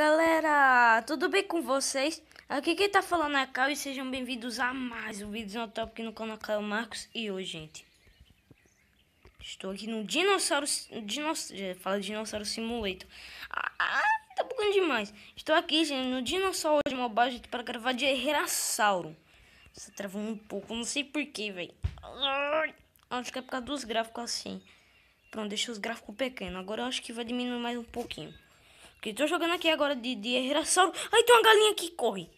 Galera, tudo bem com vocês? Aqui quem tá falando é Cal e sejam bem-vindos a mais um vídeo no Top aqui no canal Caio Marcos. E hoje, gente, estou aqui no Dinossauro... Dinossauro fala Dinossauro Simulator. Ah, ah, tá bugando demais. Estou aqui, gente, no Dinossauro de Mobile, gente, para gravar de Herassauro. Você travou um pouco, não sei porquê, velho. Acho que é por causa dos gráficos assim. Pronto, deixa os gráficos pequenos. Agora eu acho que vai diminuir mais um pouquinho. Porque tô jogando aqui agora de, de herrassauro. Aí tem uma galinha que corre.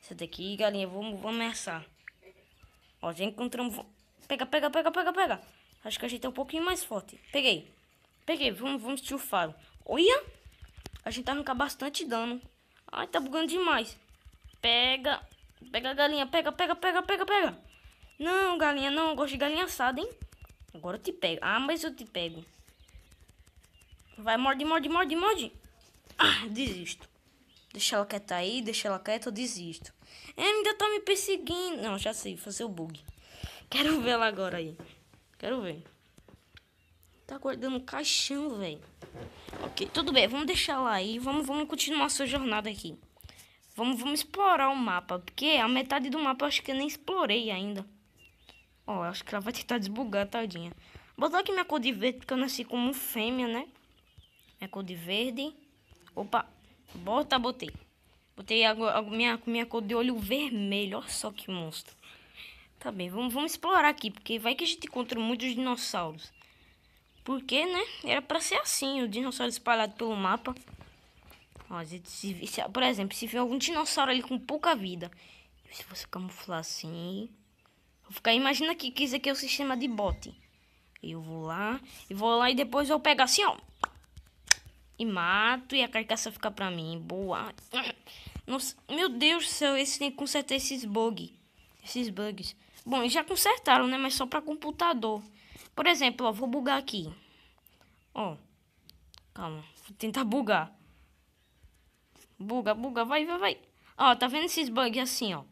Essa daqui, galinha, vamos, vamos ameaçar. Ó, já encontramos. Pega, pega, pega, pega, pega. Acho que a gente é um pouquinho mais forte. Peguei. Peguei, vamos, vamos tirar o faro. Olha! A gente tá arrancando bastante dano. Ai, tá bugando demais. Pega. Pega a galinha. Pega, pega, pega, pega, pega. Não, galinha, não. Eu gosto de galinha assada, hein? Agora eu te pego. Ah, mas eu te pego. Vai, morde, morde, morde, morde. Ah, desisto. Deixa ela quieta aí, deixa ela quieta, eu desisto. É, ainda tá me perseguindo. Não, já sei, fazer o bug. Quero ver ela agora aí. Quero ver. Tá guardando um caixão, velho. Ok, tudo bem, vamos deixar ela aí. Vamos, vamos continuar a sua jornada aqui. Vamos, vamos explorar o mapa, porque a metade do mapa eu acho que eu nem explorei ainda. Ó, oh, acho que ela vai tentar desbugar, tadinha. Botar aqui minha cor de verde, porque eu nasci como fêmea, né? Minha cor de verde. Opa, bota, botei. Botei a, a minha, minha cor de olho vermelho. Olha só que monstro. Tá bem, vamos, vamos explorar aqui, porque vai que a gente encontra muitos dinossauros. Porque, né? Era pra ser assim, o dinossauro espalhado pelo mapa. Ó, se, se, por exemplo, se vier algum dinossauro ali com pouca vida, se você camuflar assim... Vou ficar, imagina que, que isso aqui é o sistema de bote. Eu vou lá, e vou lá e depois eu pego assim, ó e mato e a carcaça fica pra mim. Boa. Nossa, meu Deus do céu, eles têm que consertar esses bugs. Esses bugs. Bom, já consertaram, né? Mas só pra computador. Por exemplo, ó, vou bugar aqui. Ó. Calma, vou tentar bugar. Buga, buga, vai, vai, vai. Ó, tá vendo esses bugs assim, ó?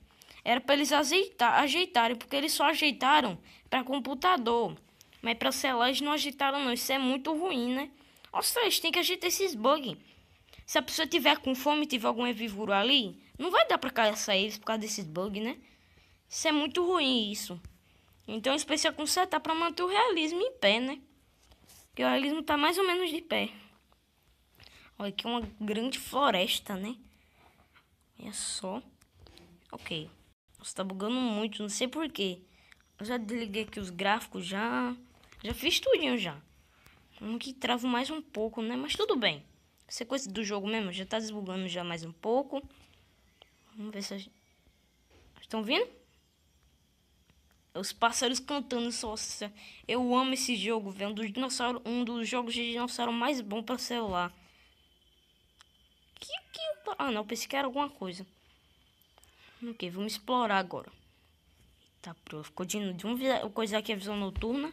Era pra eles ajeitar, ajeitarem, porque eles só ajeitaram pra computador. Mas pra celular eles não ajeitaram não, isso é muito ruim, né? Ou seja, tem que ajeitar esses bugs. Se a pessoa tiver com fome, tiver algum herbívoro ali, não vai dar pra caçar eles por causa desses bugs, né? Isso é muito ruim, isso. Então isso precisa consertar tá pra manter o realismo em pé, né? Porque o realismo tá mais ou menos de pé. Olha, aqui é uma grande floresta, né? Olha só. Ok. Nossa, tá bugando muito, não sei porquê. Eu já desliguei aqui os gráficos, já... Já fiz tudinho, já. Um que trava mais um pouco, né? Mas tudo bem. é coisa do jogo mesmo já tá desbugando já mais um pouco. Vamos ver se... Gente... Estão vendo? Os pássaros cantando só. Eu amo esse jogo, vendo Um dos um dos jogos de dinossauro mais bom para celular. Que, que... Ah, não. Pensei que era alguma coisa. Ok, vamos explorar agora. Tá, pronto. Ficou de, de um, coisa aqui a visão noturna.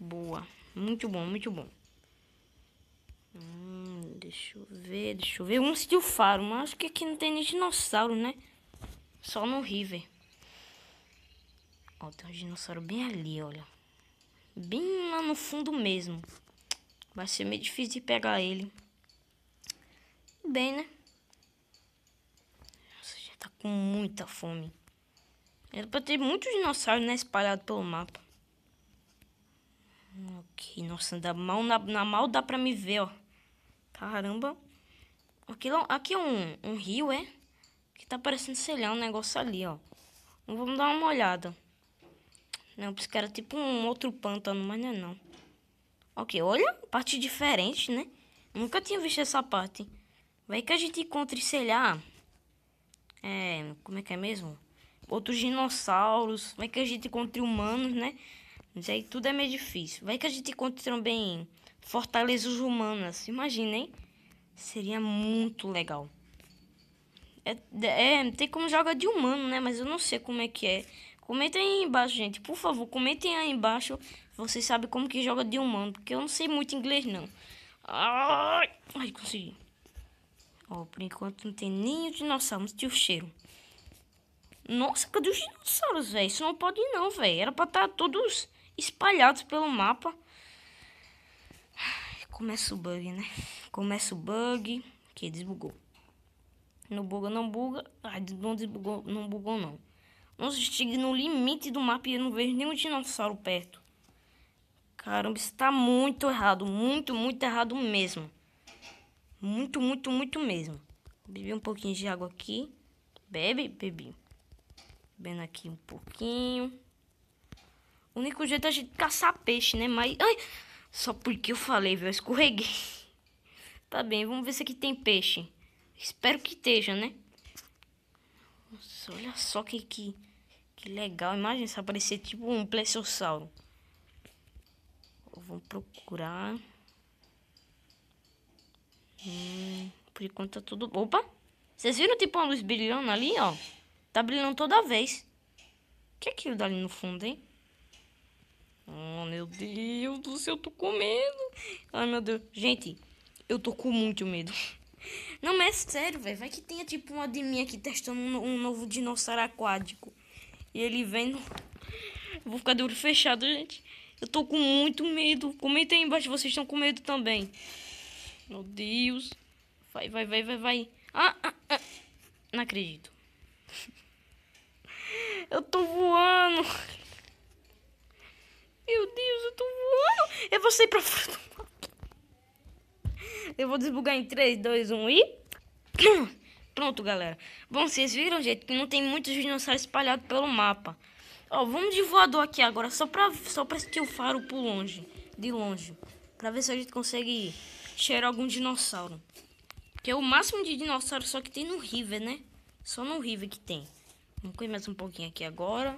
Boa. Muito bom, muito bom. Hum, deixa eu ver, deixa eu ver. Um Steel Faro, mas acho que aqui não tem nem dinossauro, né? Só no River. Ó, tem um dinossauro bem ali, olha. Bem lá no fundo mesmo. Vai ser meio difícil de pegar ele. Bem, né? Nossa, já tá com muita fome. Era pra ter muitos dinossauros, né? Espalhado pelo mapa nossa, da mão na, na mal dá pra me ver, ó. Caramba. aqui é aqui é um, um rio, é? Que tá parecendo, sei lá, um negócio ali, ó. Vamos dar uma olhada. Não, porque era é tipo um outro pântano, mas não é não. Ok, olha, parte diferente, né? Nunca tinha visto essa parte. Vai que a gente encontre, sei lá... É, como é que é mesmo? Outros dinossauros. Vai que a gente encontre humanos, né? Mas aí tudo é meio difícil. Vai que a gente encontra também fortalezas humanas. hein? Seria muito legal. É, é, tem como jogar de humano, né? Mas eu não sei como é que é. Comentem aí embaixo, gente. Por favor, comentem aí embaixo. Vocês sabem como que joga de humano. Porque eu não sei muito inglês, não. Ai, ai consegui. Ó, por enquanto não tem nem o dinossauro. Mas tinha o cheiro. Nossa, cadê os dinossauros, velho? Isso não pode não, velho. Era pra estar tá todos espalhados pelo mapa. Começa o bug, né? Começa o bug. Que desbugou. Não buga, não buga. Ah, não desbugou, não bugou, não. Nossa, estive no limite do mapa e eu não vejo nenhum dinossauro perto. Caramba, isso tá muito errado. Muito, muito errado mesmo. Muito, muito, muito mesmo. Bebi um pouquinho de água aqui. Bebe, bebi. Bebendo aqui um pouquinho. O único jeito é a gente caçar peixe, né? Mas. Ai! Só porque eu falei, velho. Escorreguei. Tá bem, vamos ver se aqui tem peixe. Espero que esteja, né? Nossa, olha só que, que, que legal. Imagina se aparecer tipo um plesiosauro. Vamos procurar. Hum, por enquanto tá tudo... Opa! Vocês viram tipo uma luz brilhando ali, ó? Tá brilhando toda vez. O que é aquilo dali no fundo, hein? Oh, meu Deus do céu, eu tô com medo. Ai, meu Deus. Gente, eu tô com muito medo. Não, mas é sério, velho. Vai que tenha tipo um admin aqui testando um, um, novo dinossauro aquático. E ele vem. No... Vou ficar de olho fechado, gente. Eu tô com muito medo. Comenta aí embaixo vocês estão com medo também. Meu Deus. Vai, vai, vai, vai, vai. Ah, ah, ah. Não acredito. você ir pra Eu vou desbugar em 3, 2, 1 e. Pronto, galera. Bom, vocês viram, gente, que não tem muitos dinossauros espalhados pelo mapa. Ó, vamos de voador aqui agora, só pra, só pra sentir o faro por longe. De longe. Pra ver se a gente consegue cheirar algum dinossauro. Que é o máximo de dinossauro só que tem no River, né? Só no River que tem. Vamos comer mais um pouquinho aqui agora.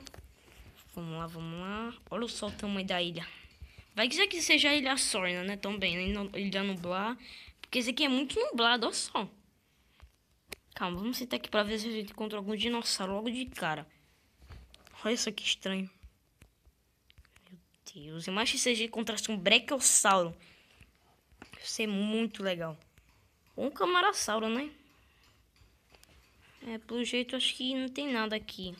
Vamos lá, vamos lá. Olha só o tamanho da ilha. Vai dizer que seja Ilha Sorna, né? Também, né? Ilha Nublar. Porque esse aqui é muito nublado, olha só. Calma, vamos sentar aqui pra ver se a gente encontra algum dinossauro logo de cara. Olha isso aqui estranho. Meu Deus, imagina se que seja encontrasse um brequiossauro. Isso é muito legal. Ou um camarasauro, né? É, pelo jeito acho que não tem nada aqui.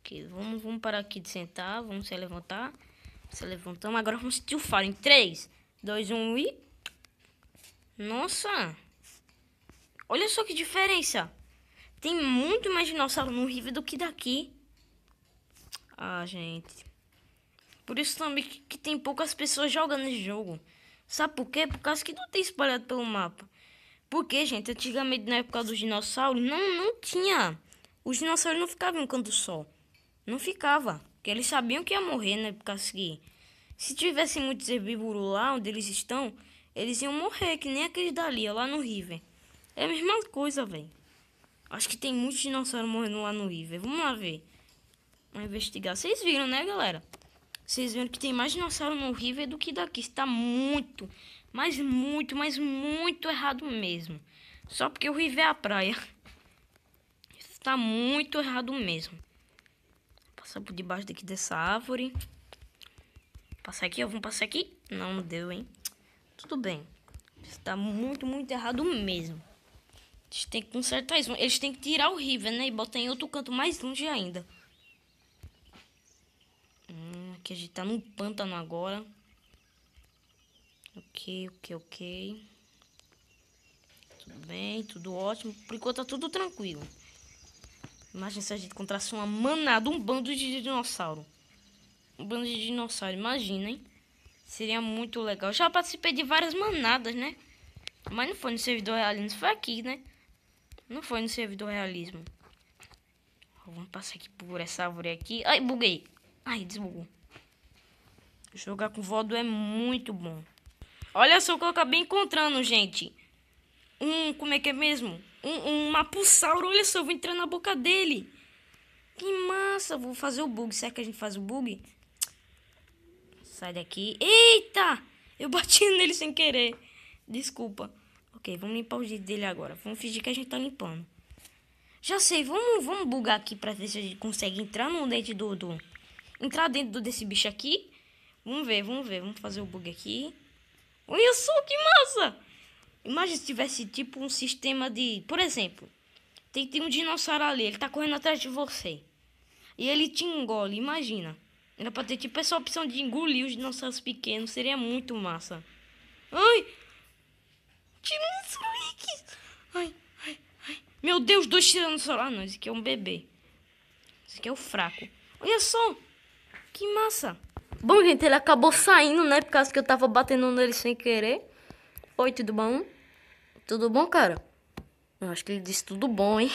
Ok, vamos, vamos parar aqui de sentar, vamos se levantar. Se levantamos. Agora vamos sentir o faro em 3, 2, 1 e... Nossa! Olha só que diferença! Tem muito mais dinossauro no River do que daqui. Ah, gente. Por isso também que, tem poucas pessoas jogando esse jogo. Sabe por quê? Por causa que não tem espalhado pelo mapa. Porque, gente, antigamente na época dos dinossauros, não, não tinha. Os dinossauros não ficavam em um canto só. Não ficava. Porque eles sabiam que ia morrer, né? Por causa que se tivessem muitos herbívoros lá onde eles estão, eles iam morrer, que nem aqueles dali, lá no River. É a mesma coisa, velho. Acho que tem muitos dinossauros morrendo lá no River. Vamos lá ver. Vamos investigar. Vocês viram, né, galera? Vocês viram que tem mais dinossauro no River do que daqui. Está muito, mas muito, mas muito errado mesmo. Só porque o River é a praia. Está muito errado mesmo passar por debaixo daqui dessa árvore. Passar aqui, ó, vamos passar aqui. Não deu, hein? Tudo bem. Está muito, muito errado mesmo. Eles têm que consertar isso. Eles têm que tirar o River, né? E botar em outro canto mais longe ainda. Hum, aqui a gente tá num pântano agora. Ok, ok, ok. Tudo bem, tudo ótimo. Por enquanto tá tudo tranquilo. Imagina se a gente encontrasse uma manada, um bando de dinossauro. Um bando de dinossauro, imagina, hein? Seria muito legal. Já participei de várias manadas, né? Mas não foi no servidor realismo, foi aqui, né? Não foi no servidor realismo. vamos passar aqui por essa árvore aqui. Ai, buguei. Ai, desbugou. Jogar com Voldo é muito bom. Olha só o que eu acabei encontrando, gente. Um, como é que é mesmo? um, um Olha só, eu vou entrar na boca dele. Que massa, vou fazer o bug. Será que a gente faz o bug? Sai daqui. Eita! Eu bati nele sem querer. Desculpa. Ok, vamos limpar o dedos dele agora. Vamos fingir que a gente tá limpando. Já sei, vamos, vamos bugar aqui pra ver se a gente consegue entrar no dente do... do... Entrar dentro do, desse bicho aqui. Vamos ver, vamos ver. Vamos fazer o bug aqui. Olha só, que massa! Imagina se tivesse tipo um sistema de. Por exemplo, tem, tem um dinossauro ali, ele tá correndo atrás de você. E ele te engole, imagina. Era pra ter tipo essa opção de engolir os dinossauros pequenos, seria muito massa. Ai! Tiranossauro Rex! Ai, ai, ai. Meu Deus, dois tiranossauros. Ah, não, esse aqui é um bebê. Esse aqui é o fraco. Olha só! Que massa! Bom, gente, ele acabou saindo, né? Por causa que eu tava batendo nele sem querer. Oi, tudo bom? Tudo bom, cara? Eu acho que ele disse tudo bom, hein?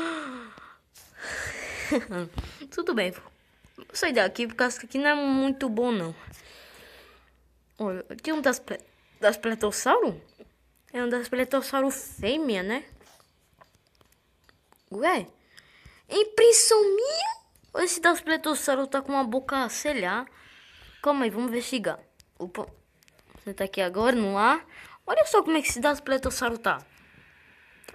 tudo bem, vou sair daqui porque que aqui não é muito bom, não. Olha, aqui é um das, das pletossauro? É um das pletossauro fêmea, né? Ué? Impressão minha? Esse das pletossauro tá com uma boca, sei lá. Calma aí, vamos investigar. Opa. Você tá aqui agora no ar. Olha só como é que se dá Pletossaro tá.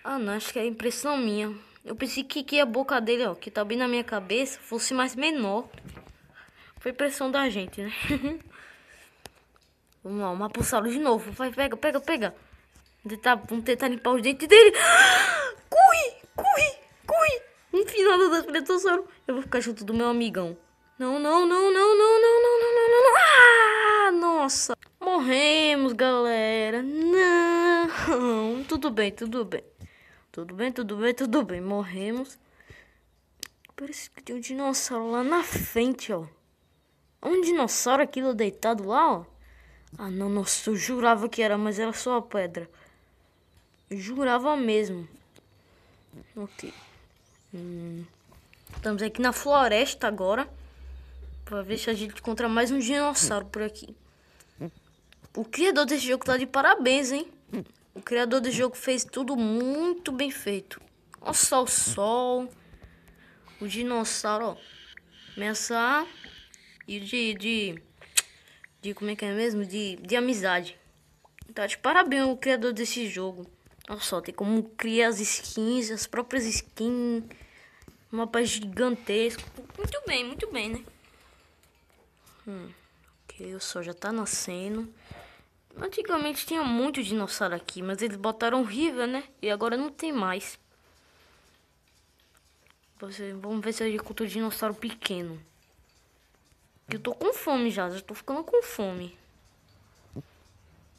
Ah, não, acho que é impressão minha. Eu pensei que, que a boca dele, ó, que tá bem na minha cabeça, fosse mais menor. Foi impressão da gente, né? Vamos lá, o Mapussauro de novo. Vai, pega, pega, pega. Vamos tentar, vamos tentar limpar os dentes dele. Corre, corre, corre. Um final das Pletossaro, eu vou ficar junto do meu amigão. Não, não, não, não, não, não, não, não, não, não. Ah, nossa. Morremos, galera. Não. Tudo bem, tudo bem. Tudo bem, tudo bem, tudo bem. Morremos. Parece que tem um dinossauro lá na frente, ó. É um dinossauro aquilo deitado lá, ó. Ah, não, nossa, eu jurava que era, mas era só a pedra. Eu jurava mesmo. Ok. Hum. Estamos aqui na floresta agora. Pra ver se a gente encontra mais um dinossauro por aqui. O criador desse jogo tá de parabéns, hein? O criador do jogo fez tudo muito bem feito. Olha só o sol, o dinossauro, ó. Ameaçar e de, de. De. Como é que é mesmo? De, de amizade. Tá de parabéns o criador desse jogo. Olha só, tem como criar as skins, as próprias skins. Um mapa gigantesco. Muito bem, muito bem, né? Hum, ok, o sol já tá nascendo. Antigamente tinha muito dinossauro aqui, mas eles botaram riva, né? E agora não tem mais. vamos ver se eu encontro um dinossauro pequeno. Eu tô com fome já, já tô ficando com fome.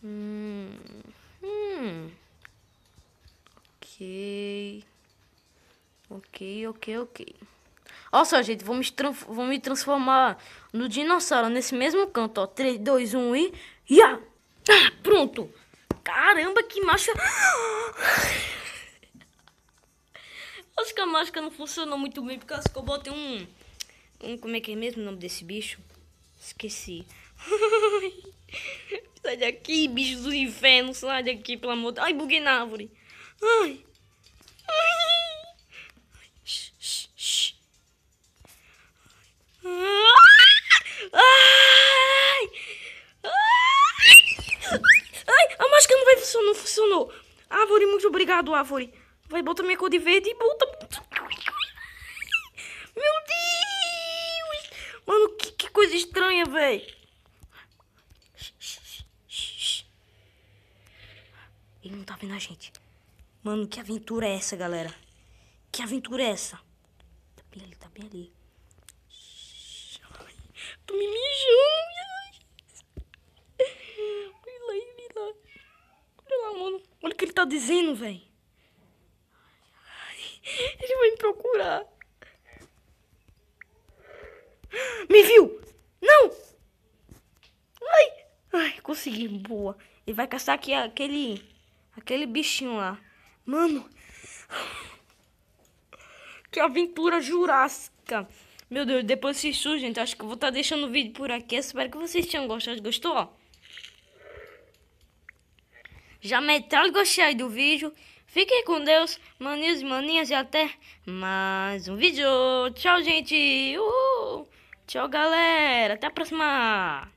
Hum. Hum. Ok. Ok, ok, ok. Olha só, gente, vou me, vou me transformar no dinossauro nesse mesmo canto, ó. 3, 2, 1 e. Yeah! pronto. Caramba, que máscara. Acho que a máscara não funcionou muito bem, porque causa que eu botei um... um como é que é mesmo o nome desse bicho? Esqueci. sai daqui, bicho do inferno. Sai daqui, pelo amor de... Ai, buguei na árvore. Ai. Ai. do árvore. Vai, bota minha cor de verde e bota... Meu Deus! Mano, que, que coisa estranha, velho. Ele não tá vendo a gente. Mano, que aventura é essa, galera? Que aventura é essa? Tá bem ali, tá bem ali. Tô me mijando. Olha lá, olha lá. Olha lá, mano. Olha o que ele tá dizendo, velho. Ele vai me procurar. Me viu! Não! Ai! Ai, consegui, boa. Ele vai caçar aqui aquele. aquele bichinho lá. Mano! Que aventura jurássica! Meu Deus, depois se surge. gente. Acho que eu vou estar tá deixando o vídeo por aqui. espero que vocês tenham gostado. Gostou? Já metade gostei do vídeo. Fiquem com Deus, maninhos e maninhas, e até mais um vídeo. Tchau, gente. Uhul. Tchau, galera. Até a próxima.